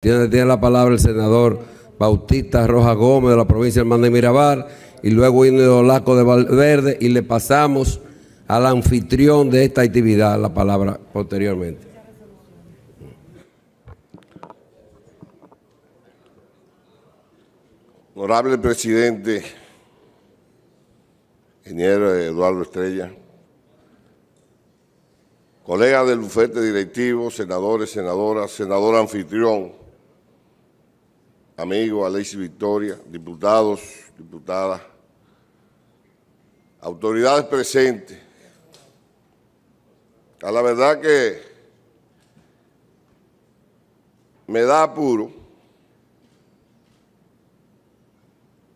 Tiene, la palabra el senador Bautista Rojas Gómez de la provincia del de Mirabal y luego Indio Laco de Valverde y le pasamos al anfitrión de esta actividad la palabra posteriormente. Honorable presidente, ingeniero Eduardo Estrella, colega del bufete directivo, senadores, senadoras, senador anfitrión, amigos, Alexis Victoria, diputados, diputadas, autoridades presentes. A la verdad que me da apuro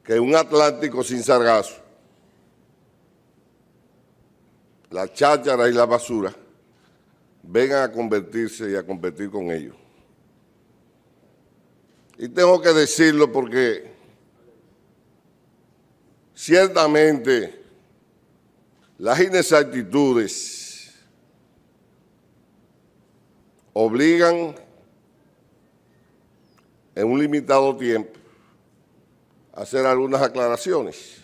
que un Atlántico sin sargazo, la cháchara y la basura vengan a convertirse y a competir con ellos. Y tengo que decirlo porque ciertamente las inexactitudes obligan en un limitado tiempo a hacer algunas aclaraciones.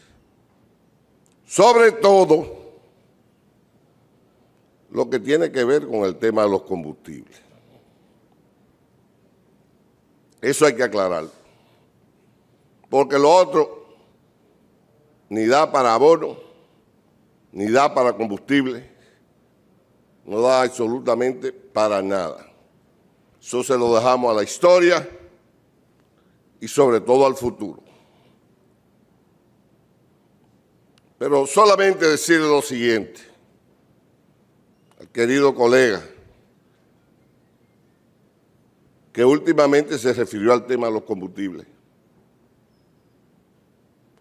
Sobre todo lo que tiene que ver con el tema de los combustibles. Eso hay que aclarar. Porque lo otro ni da para abono, ni da para combustible, no da absolutamente para nada. Eso se lo dejamos a la historia y sobre todo al futuro. Pero solamente decirle lo siguiente querido colega, que últimamente se refirió al tema de los combustibles.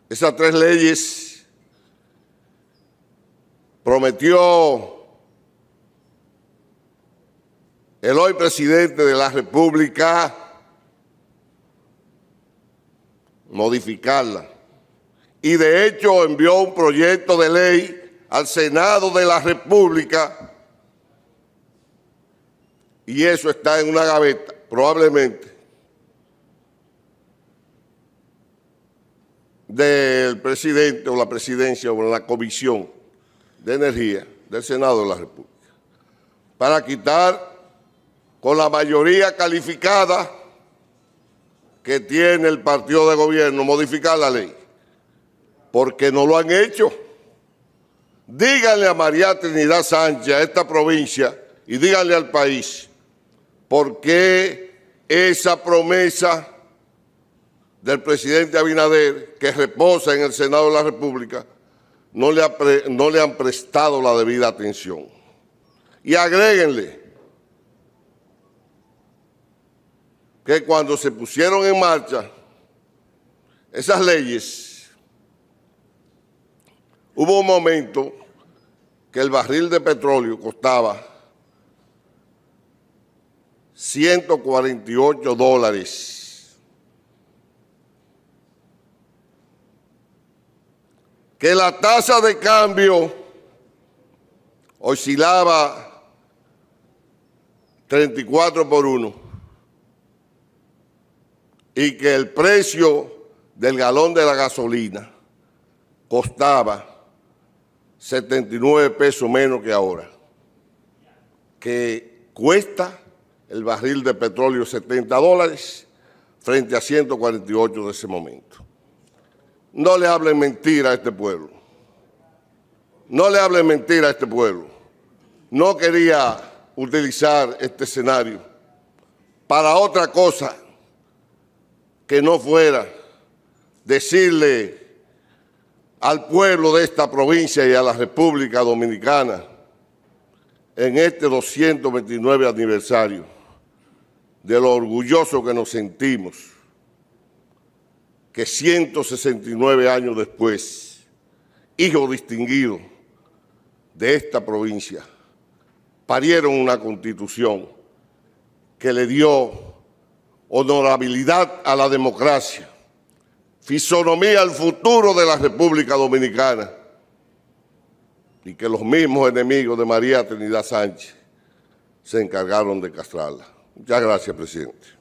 Esas tres leyes prometió el hoy presidente de la República modificarla. Y de hecho envió un proyecto de ley al Senado de la República y eso está en una gaveta probablemente del presidente o la presidencia o la comisión de energía del Senado de la República para quitar con la mayoría calificada que tiene el partido de gobierno modificar la ley, porque no lo han hecho. Díganle a María Trinidad Sánchez, a esta provincia, y díganle al país porque esa promesa del presidente Abinader, que reposa en el Senado de la República, no le, no le han prestado la debida atención? Y agréguenle que cuando se pusieron en marcha esas leyes, hubo un momento que el barril de petróleo costaba 148 dólares. Que la tasa de cambio oscilaba 34 por 1 y que el precio del galón de la gasolina costaba 79 pesos menos que ahora, que cuesta el barril de petróleo 70 dólares frente a 148 de ese momento. No le hablen mentira a este pueblo. No le hablen mentira a este pueblo. No quería utilizar este escenario para otra cosa que no fuera decirle al pueblo de esta provincia y a la República Dominicana en este 229 aniversario de lo orgulloso que nos sentimos que 169 años después, hijos distinguidos de esta provincia, parieron una constitución que le dio honorabilidad a la democracia, fisonomía al futuro de la República Dominicana y que los mismos enemigos de María Trinidad Sánchez se encargaron de castrarla. Muchas gracias, presidente.